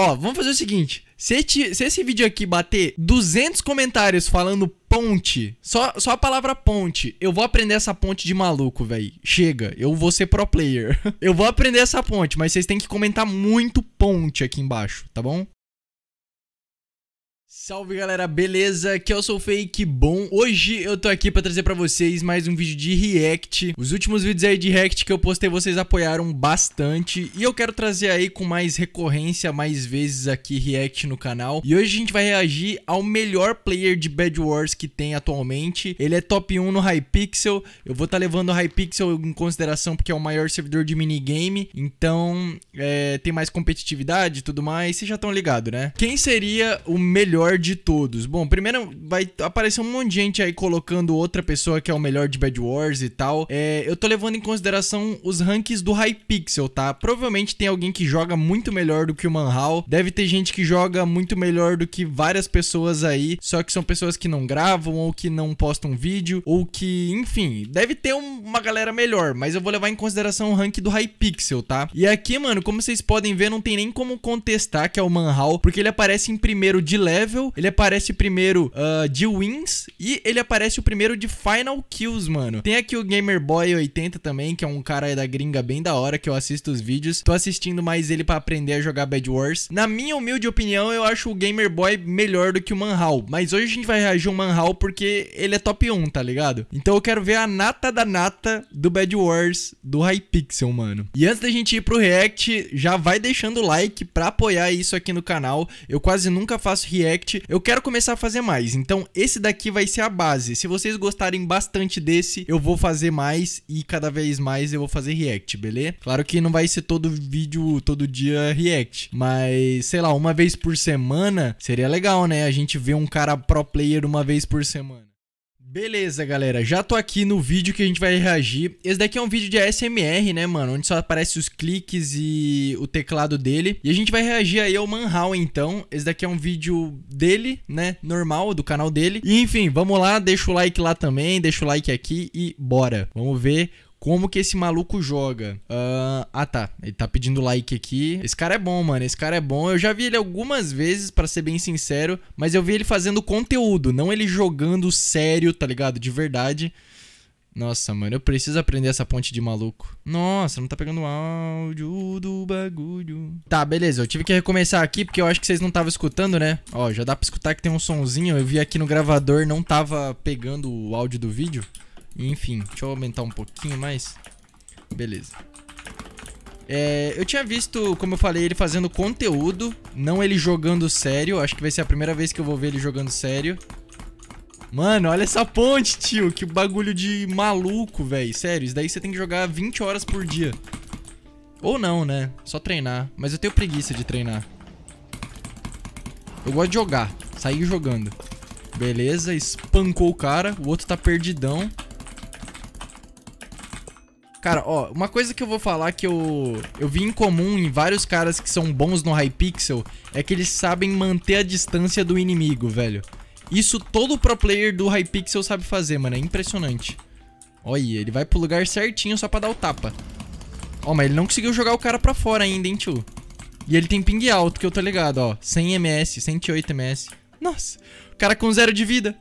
Ó, vamos fazer o seguinte. Se, esse, se esse vídeo aqui bater 200 comentários falando ponte, só, só a palavra ponte, eu vou aprender essa ponte de maluco, velho. Chega, eu vou ser pro player. eu vou aprender essa ponte, mas vocês têm que comentar muito ponte aqui embaixo, tá bom? Salve galera, beleza? Aqui é sou o Fake bom! Hoje eu tô aqui pra trazer pra vocês mais um vídeo de react. Os últimos vídeos aí de react que eu postei, vocês apoiaram bastante. E eu quero trazer aí com mais recorrência, mais vezes aqui react no canal. E hoje a gente vai reagir ao melhor player de Bad Wars que tem atualmente. Ele é top 1 no Hypixel. Eu vou estar tá levando o Hypixel em consideração porque é o maior servidor de minigame. Então, é, tem mais competitividade e tudo mais. Vocês já estão ligados, né? Quem seria o melhor melhor de todos? Bom, primeiro vai aparecer um monte de gente aí colocando outra pessoa que é o melhor de Bad Wars e tal. É, eu tô levando em consideração os rankings do Hypixel, tá? Provavelmente tem alguém que joga muito melhor do que o Manhal. Deve ter gente que joga muito melhor do que várias pessoas aí, só que são pessoas que não gravam ou que não postam vídeo ou que, enfim, deve ter uma galera melhor, mas eu vou levar em consideração o rank do Hypixel, tá? E aqui, mano, como vocês podem ver, não tem nem como contestar que é o Manhal, porque ele aparece em primeiro de level ele aparece primeiro uh, de wins e ele aparece o primeiro de final kills, mano. Tem aqui o Gamer Boy 80 também, que é um cara da gringa bem da hora que eu assisto os vídeos. Tô assistindo mais ele para aprender a jogar Bad Wars. Na minha humilde opinião, eu acho o Gamer Boy melhor do que o Manhal, mas hoje a gente vai reagir o Manhal porque ele é top 1, tá ligado? Então eu quero ver a nata da nata do Bad Wars do Hypixel, mano. E antes da gente ir pro react, já vai deixando o like para apoiar isso aqui no canal. Eu quase nunca faço react React, eu quero começar a fazer mais. Então esse daqui vai ser a base. Se vocês gostarem bastante desse, eu vou fazer mais e cada vez mais eu vou fazer React, beleza? Claro que não vai ser todo vídeo, todo dia React, mas sei lá, uma vez por semana seria legal, né? A gente ver um cara pro player uma vez por semana. Beleza, galera, já tô aqui no vídeo que a gente vai reagir. Esse daqui é um vídeo de ASMR, né, mano? Onde só aparece os cliques e o teclado dele. E a gente vai reagir aí ao Manhal, então. Esse daqui é um vídeo dele, né, normal, do canal dele. E, enfim, vamos lá, deixa o like lá também, deixa o like aqui e bora. Vamos ver como que esse maluco joga? Uh, ah, tá. Ele tá pedindo like aqui. Esse cara é bom, mano. Esse cara é bom. Eu já vi ele algumas vezes, para ser bem sincero. Mas eu vi ele fazendo conteúdo, não ele jogando sério, tá ligado? De verdade. Nossa, mano, eu preciso aprender essa ponte de maluco. Nossa, não tá pegando o áudio do bagulho. Tá, beleza, eu tive que recomeçar aqui porque eu acho que vocês não estavam escutando, né? Ó, já dá pra escutar que tem um sonzinho. Eu vi aqui no gravador, não tava pegando o áudio do vídeo. Enfim, deixa eu aumentar um pouquinho mais. Beleza. É, eu tinha visto, como eu falei, ele fazendo conteúdo, não ele jogando sério. Acho que vai ser a primeira vez que eu vou ver ele jogando sério. Mano, olha essa ponte, tio. Que bagulho de maluco, velho. Sério, isso daí você tem que jogar 20 horas por dia. Ou não, né? Só treinar. Mas eu tenho preguiça de treinar. Eu gosto de jogar. Sair jogando. Beleza, espancou o cara. O outro tá perdidão. Cara, ó, uma coisa que eu vou falar que eu, eu vi em comum em vários caras que são bons no Hypixel é que eles sabem manter a distância do inimigo, velho. Isso todo pro player do Hypixel sabe fazer, mano. É impressionante. Olha, ele vai pro lugar certinho só pra dar o tapa. Ó, mas ele não conseguiu jogar o cara pra fora ainda, hein, tio. E ele tem ping alto, que eu tô ligado, ó. 100 ms, 108 ms. Nossa, o cara com zero de vida.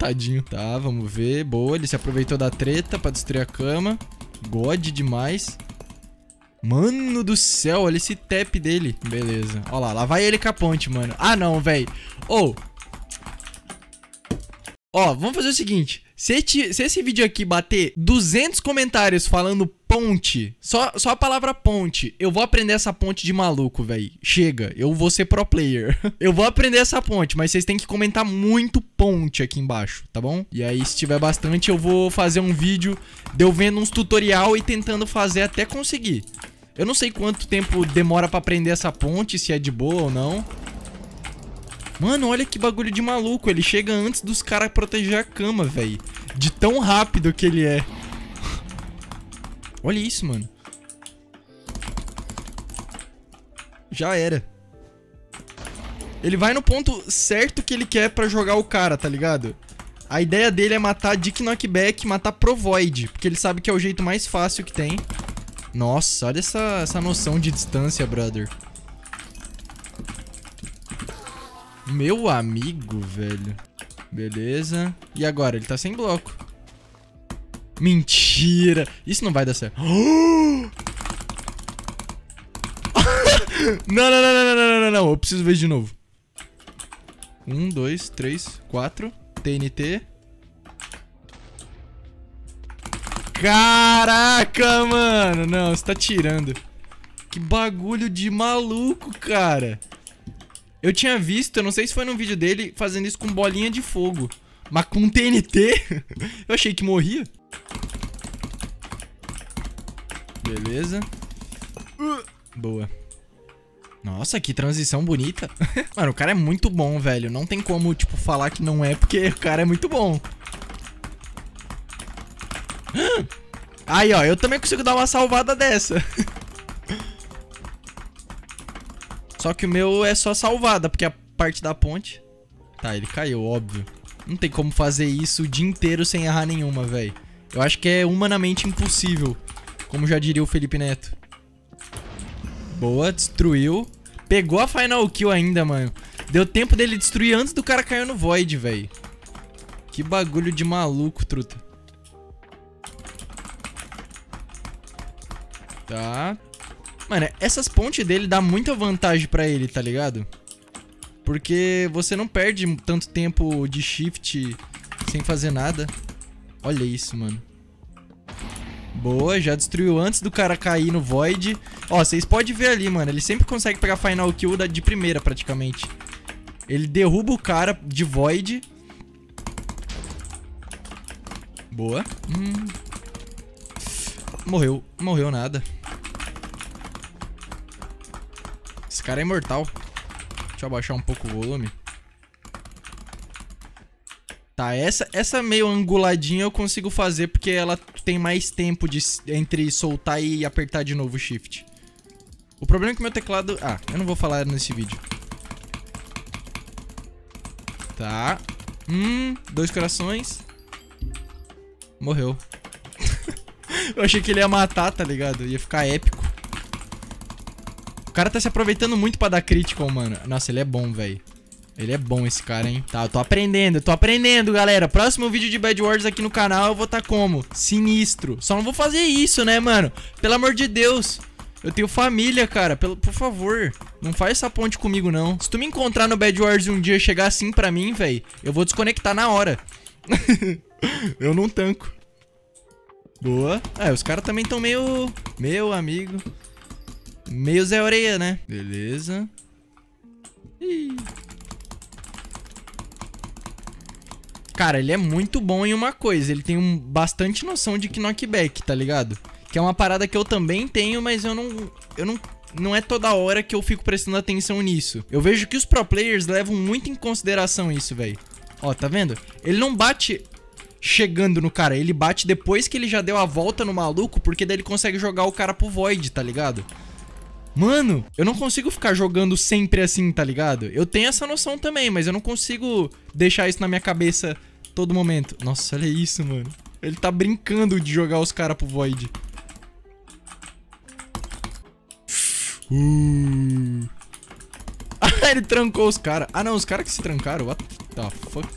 Tadinho. Tá, vamos ver. Boa, ele se aproveitou da treta pra destruir a cama. God demais. Mano do céu, olha esse tap dele. Beleza. Ó lá, lá vai ele com a ponte, mano. Ah, não, velho. Ou... Oh. Ó, vamos fazer o seguinte. Se, esse vídeo aqui bater 200 comentários falando ponte. Só, só a palavra ponte. Eu vou aprender essa ponte de maluco, velho. Chega, eu vou ser pro player. eu vou aprender essa ponte, mas vocês têm que comentar muito ponte aqui embaixo, tá bom? E aí, se tiver bastante, eu vou fazer um vídeo de eu vendo uns tutorial e tentando fazer até conseguir. Eu não sei quanto tempo demora pra aprender essa ponte, se é de boa ou não. Mano, olha que bagulho de maluco. Ele chega antes dos caras proteger a cama, velho. De tão rápido que ele é. Olha isso, mano. Já era. Ele vai no ponto certo que ele quer pra jogar o cara, tá ligado? A ideia dele é matar Dick Knockback matar Provoid, porque ele sabe que é o jeito mais fácil que tem. Nossa, olha essa, essa noção de distância, brother. Meu amigo, velho. Beleza. E agora? Ele tá sem bloco. Mentira. Isso não vai dar certo. não, não, não, não, não, não, não, Eu preciso ver de novo. Um, dois, três, quatro. TNT. Caraca, mano. Não, você tá tirando. Que bagulho de maluco, cara. Eu tinha visto, eu não sei se foi num vídeo dele, fazendo isso com bolinha de fogo. Mas com TNT? eu achei que morria. Beleza. Uh. boa. Nossa, que transição bonita. Mano, o cara é muito bom, velho. Não tem como, tipo, falar que não é, porque o cara é muito bom. Aí, ó, eu também consigo dar uma salvada dessa. Só que o meu é só salvada, porque a parte da ponte... Tá, ele caiu, óbvio. Não tem como fazer isso o dia inteiro sem errar nenhuma, velho. Eu acho que é humanamente impossível. Como já diria o Felipe Neto. Boa, destruiu. Pegou a final kill ainda, mano. Deu tempo dele destruir antes do cara cair no void, velho. Que bagulho de maluco, truta. Tá. Mano, essas pontes dele dá muita vantagem pra ele, tá ligado? Porque você não perde tanto tempo de shift sem fazer nada. Olha isso, mano. Boa, já destruiu antes do cara cair no Void. Ó, vocês podem ver ali, mano. Ele sempre consegue pegar Final Kill de primeira, praticamente. Ele derruba o cara de Void. Boa. Hum. Morreu. Morreu nada. Esse cara é imortal. Deixa eu abaixar um pouco o volume. Tá, essa, essa meio anguladinha eu consigo fazer porque ela tem mais tempo de, entre soltar e apertar de novo o shift. O problema é que meu teclado... Ah, eu não vou falar nesse vídeo. Tá. Hum, dois corações. Morreu. eu achei que ele ia matar, tá ligado? Ia ficar épico. O cara tá se aproveitando muito pra dar crítico, mano. Nossa, ele é bom, velho. Ele é bom esse cara, hein? Tá, eu tô aprendendo, eu tô aprendendo, galera. Próximo vídeo de Bad Wars aqui no canal eu vou tá como? Sinistro. Só não vou fazer isso, né, mano? Pelo amor de Deus. Eu tenho família, cara. Pelo, por favor, não faz essa ponte comigo, não. Se tu me encontrar no Bad Wars um dia e chegar assim pra mim, velho, eu vou desconectar na hora. eu não tanco. Boa. É, os caras também estão meio... Meu amigo. Meio Zé oreia, né? Beleza. Ih... Cara, ele é muito bom em uma coisa. Ele tem um, bastante noção de knockback, tá ligado? Que é uma parada que eu também tenho, mas eu não. Eu não. Não é toda hora que eu fico prestando atenção nisso. Eu vejo que os pro players levam muito em consideração isso, velho. Ó, tá vendo? Ele não bate chegando no cara. Ele bate depois que ele já deu a volta no maluco, porque daí ele consegue jogar o cara pro void, tá ligado? Mano, eu não consigo ficar jogando sempre assim, tá ligado? Eu tenho essa noção também, mas eu não consigo deixar isso na minha cabeça todo momento. Nossa, olha isso, mano. Ele tá brincando de jogar os caras pro Void. Uh. Ah, ele trancou os caras. Ah, não, os caras que se trancaram. What the fuck?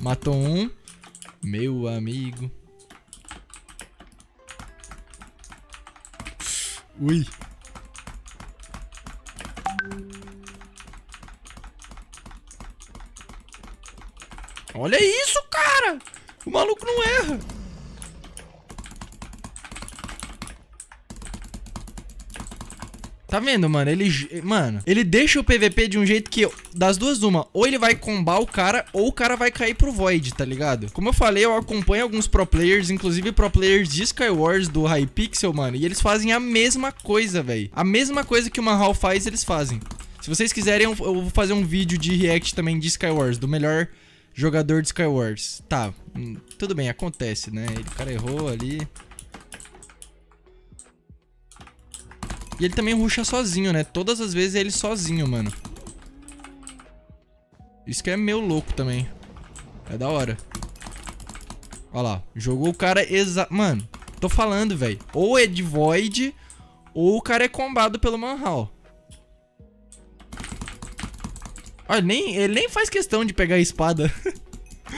Matou um. Meu amigo. Ui. Olha isso, cara! O maluco não erra. Tá vendo, mano? Ele, mano, ele deixa o PVP de um jeito que, das duas, uma, ou ele vai combar o cara, ou o cara vai cair pro Void, tá ligado? Como eu falei, eu acompanho alguns pro players, inclusive pro players de Skywars, do Hypixel, mano, e eles fazem a mesma coisa, velho. A mesma coisa que o Mahal faz, eles fazem. Se vocês quiserem, eu vou fazer um vídeo de react também de Skywars, do melhor jogador de Skywars. Tá, hum, tudo bem, acontece, né? O cara errou ali. E ele também ruxa sozinho, né? Todas as vezes é ele sozinho, mano. Isso que é meio louco também. É da hora. Olha lá, jogou o cara exa... Mano, tô falando, velho. Ou é de Void, ou o cara é combado pelo Manhall. Olha, nem, ele nem faz questão de pegar a espada.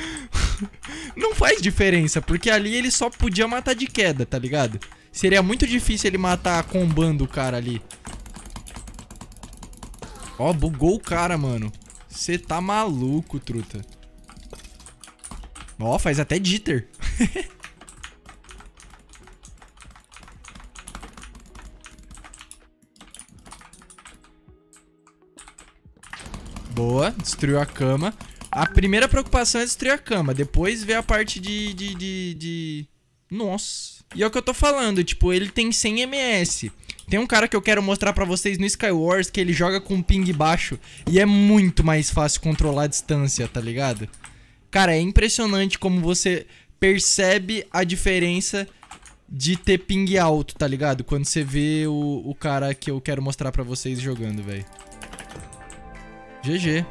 não faz diferença, porque ali ele só podia matar de queda, tá ligado? Seria muito difícil ele matar combando o cara ali. Ó, bugou o cara, mano. Você tá maluco, truta. Ó, faz até jitter. Boa, destruiu a cama. A primeira preocupação é destruir a cama. Depois vem a parte de, de, de, de... Nossa. E é o que eu tô falando, tipo, ele tem 100 ms. Tem um cara que eu quero mostrar pra vocês no Skywars que ele joga com ping baixo e é muito mais fácil controlar a distância, tá ligado? Cara, é impressionante como você percebe a diferença de ter ping alto, tá ligado? Quando você vê o, o cara que eu quero mostrar pra vocês jogando, velho. GG.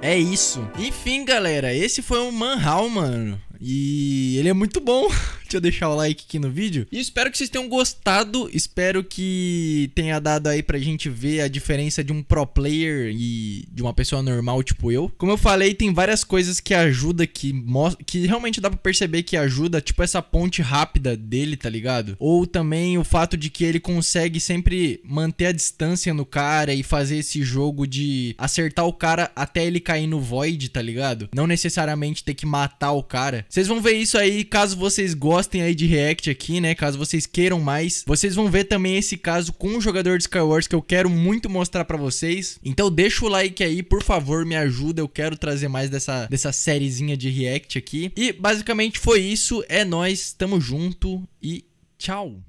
É isso. Enfim, galera, esse foi o Manhal, mano. E ele é muito bom. eu deixar o like aqui no vídeo. E espero que vocês tenham gostado. Espero que tenha dado aí pra gente ver a diferença de um pro player e de uma pessoa normal, tipo eu. Como eu falei, tem várias coisas que ajuda, que, que realmente dá pra perceber que ajuda, tipo essa ponte rápida dele, tá ligado? Ou também o fato de que ele consegue sempre manter a distância no cara e fazer esse jogo de acertar o cara até ele cair no void, tá ligado? Não necessariamente ter que matar o cara. Vocês vão ver isso aí, caso vocês gostem gostem aí de React aqui, né? Caso vocês queiram mais. Vocês vão ver também esse caso com o jogador de Skywars que eu quero muito mostrar pra vocês. Então deixa o like aí, por favor, me ajuda. Eu quero trazer mais dessa, dessa sériezinha de React aqui. E basicamente foi isso. É nóis, tamo junto e tchau!